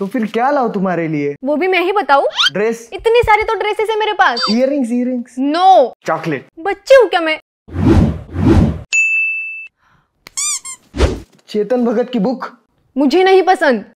तो फिर क्या लाओ तुम्हारे लिए वो भी मैं ही बताऊ ड्रेस इतनी सारी तो ड्रेसेस है मेरे पास earrings earrings no chocolate बच्चे हूँ क्या मैं चेतन भगत की बुक मुझे नहीं पसंद